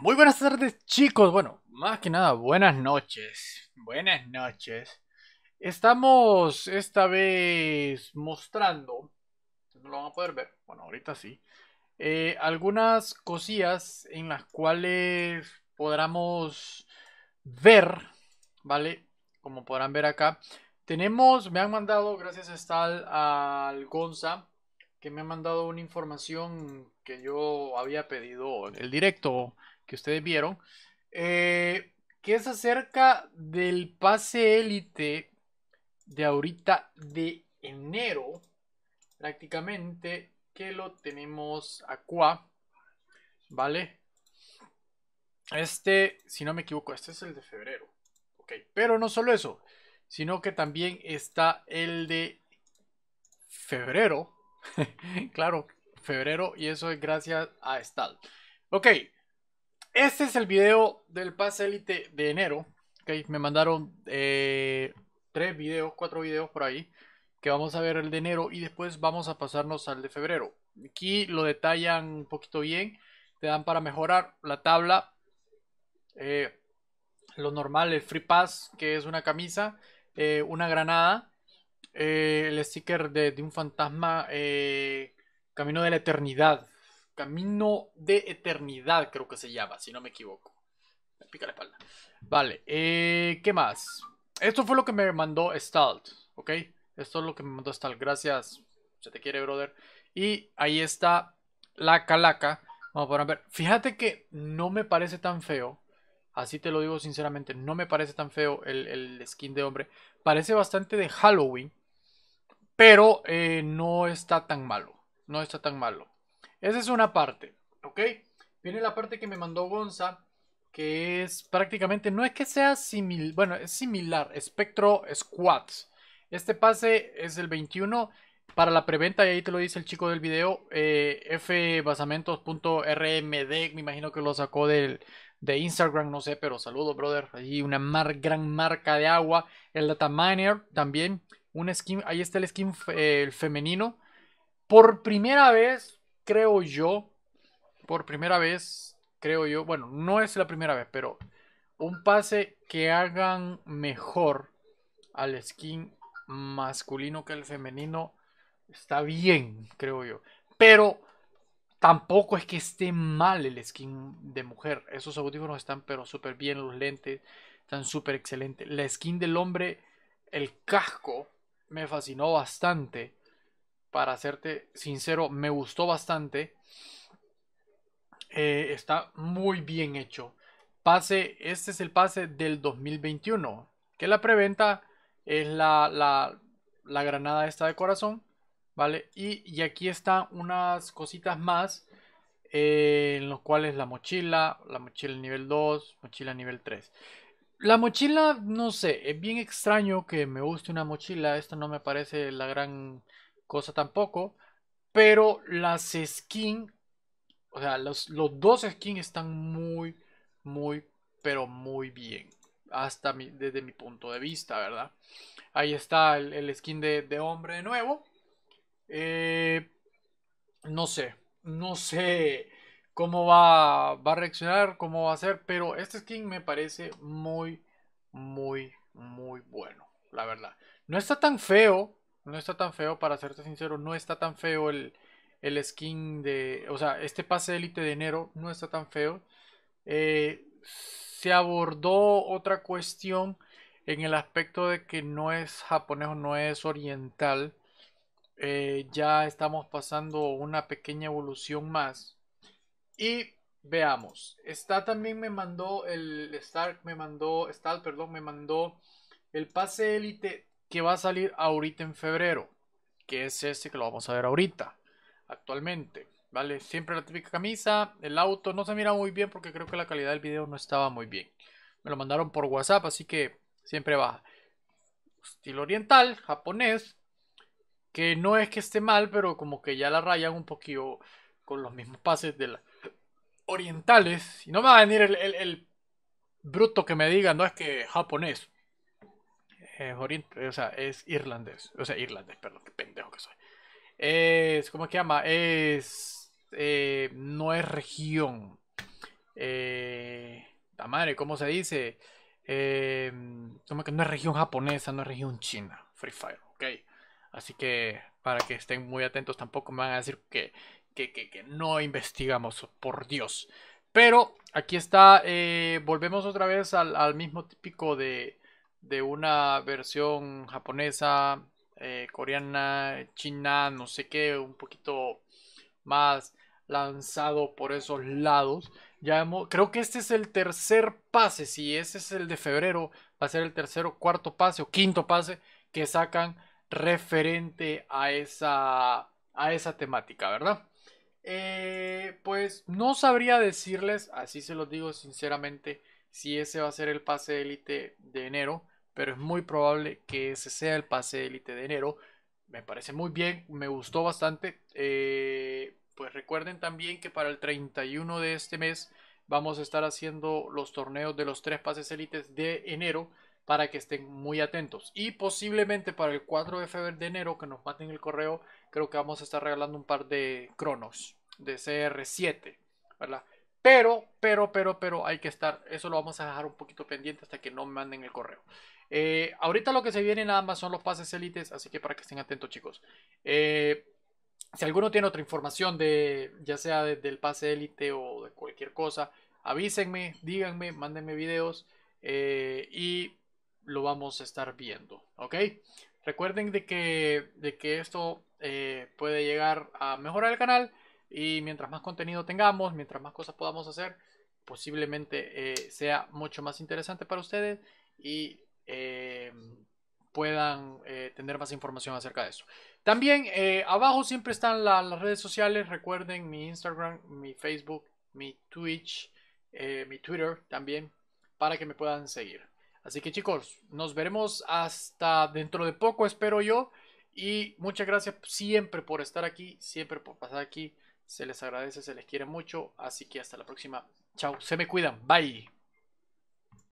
Muy buenas tardes chicos, bueno, más que nada buenas noches, buenas noches. Estamos esta vez mostrando, no lo van a poder ver, bueno ahorita sí, eh, algunas cosillas en las cuales podremos ver, ¿vale? Como podrán ver acá, tenemos, me han mandado gracias a al Gonza que me ha mandado una información que yo había pedido en el directo que ustedes vieron, eh, que es acerca del pase élite de ahorita de enero, prácticamente, que lo tenemos acá, ¿vale? Este, si no me equivoco, este es el de febrero, ok, pero no solo eso, sino que también está el de febrero, claro, febrero y eso es gracias a Stal. Ok, este es el video del pase élite de enero. Okay, me mandaron eh, tres videos, cuatro videos por ahí que vamos a ver el de enero y después vamos a pasarnos al de febrero. Aquí lo detallan un poquito bien, te dan para mejorar la tabla, eh, lo normal, el free pass, que es una camisa, eh, una granada, eh, el sticker de, un fantasma eh, Camino de la Eternidad. Camino de Eternidad creo que se llama, si no me equivoco. Me pica la espalda. Vale, eh, ¿qué más? Esto fue lo que me mandó Stalt, ¿ok? Esto es lo que me mandó Stalt. Gracias, se te quiere, brother. Y ahí está la calaca. Vamos a ver. Fíjate que no me parece tan feo. Así te lo digo sinceramente, no me parece tan feo el, el skin de hombre. Parece bastante de Halloween pero eh, no está tan malo, no está tan malo. Esa es una parte, ¿ok? Viene la parte que me mandó Gonza, que es prácticamente, no es que sea similar, bueno, es similar, espectro squats. Este pase es el 21 para la preventa, y ahí te lo dice el chico del video, eh, fbasamentos.rmd, me imagino que lo sacó del, de Instagram, no sé, pero saludos, brother. Allí una gran marca de agua. El Data Miner también, un skin, ahí está el skin femenino. Por primera vez, creo yo, por primera vez, creo yo, bueno, no es la primera vez, pero un pase que hagan mejor al skin masculino que al femenino está bien, creo yo. Pero tampoco es que esté mal el skin de mujer. Esos audífonos están pero súper bien, los lentes están súper excelentes. La skin del hombre, el casco, me fascinó bastante. Para serte sincero, me gustó bastante. Eh, está muy bien hecho. Pase, este es el pase del 2021. Que la preventa es la, la, la granada esta de corazón. ¿Vale? Y, y aquí están unas cositas más. Eh, en los cuales la mochila, la mochila nivel 2, mochila nivel 3. La mochila, no sé, es bien extraño que me guste una mochila, esta no me parece la gran cosa tampoco, pero las skins, o sea, los, dos skins están muy, muy, pero muy bien, hasta desde mi punto de vista, ¿verdad? Ahí está el, el skin de, de, hombre de nuevo. Eh, no sé, no sé cómo va, a reaccionar, cómo va a ser. Pero este skin me parece muy, muy, muy bueno, la verdad. No está tan feo, no está tan feo, para serte sincero, no está tan feo el, skin de... O sea, este pase élite de enero no está tan feo. Eh, se abordó otra cuestión en el aspecto de que no es japonés o no es oriental. Eh, ya estamos pasando una pequeña evolución más y veamos. Está también me mandó el Stark, me mandó, Stark, perdón, me mandó el pase élite que va a salir ahorita en febrero. Que es este que lo vamos a ver ahorita, actualmente. ¿Vale? Siempre la típica camisa, el auto. No se mira muy bien porque creo que la calidad del video no estaba muy bien. Me lo mandaron por WhatsApp, así que siempre va Estilo oriental, japonés. Que no es que esté mal, pero como que ya la rayan un poquito con los mismos pases de la, orientales, y no me va a venir el, bruto que me diga, no es que japonés, es, o sea, es irlandés, o sea, irlandés, perdón, qué pendejo que soy. Es, ¿cómo se llama? Es, eh, no es región. Eh, la madre, ¿cómo se dice? Eh, como que no es región japonesa, no es región china. Free Fire, ok. Así que para que estén muy atentos, tampoco me van a decir que que, no investigamos, por Dios. Pero aquí está, eh, volvemos otra vez al, mismo típico de, una versión japonesa, eh, coreana, china, no sé qué, un poquito más lanzado por esos lados. Ya creo que este es el tercer pase, si ese es el de febrero, va a ser el tercero, cuarto pase o quinto pase que sacan referente a esa, a esa temática, ¿verdad? Eh, pues no sabría decirles, así se los digo sinceramente, si ese va a ser el pase élite de enero, pero es muy probable que ese sea el pase élite de enero. Me parece muy bien, me gustó bastante. Eh, pues recuerden también que para el 31 de este mes vamos a estar haciendo los torneos de los tres pases élites de enero para que estén muy atentos. Y posiblemente para el 4 de febrero de enero que nos maten el correo creo que vamos a estar regalando un par de cronos de CR7, ¿verdad? Pero, pero, pero, pero hay que estar, eso lo vamos a dejar un poquito pendiente hasta que no me manden el correo. Eh, ahorita lo que se viene nada más son los pases élites, así que para que estén atentos chicos. Eh, si alguno tiene otra información de, ya sea del pase élite o de cualquier cosa, avísenme, díganme, mándenme videos eh, y lo vamos a estar viendo, ¿ok? Recuerden de que, de que esto eh, puede llegar a mejorar el canal y mientras más contenido tengamos, mientras más cosas podamos hacer, posiblemente eh, sea mucho más interesante para ustedes y eh, puedan tener más información acerca de eso. También abajo siempre están las redes sociales, recuerden mi Instagram, mi Facebook, mi Twitch, mi Twitter también, para que me puedan seguir. Así que chicos, nos veremos hasta dentro de poco, espero yo. Y muchas gracias siempre por estar aquí, siempre por pasar aquí. Se les agradece, se les quiere mucho. Así que hasta la próxima. Chau, se me cuidan. Bye.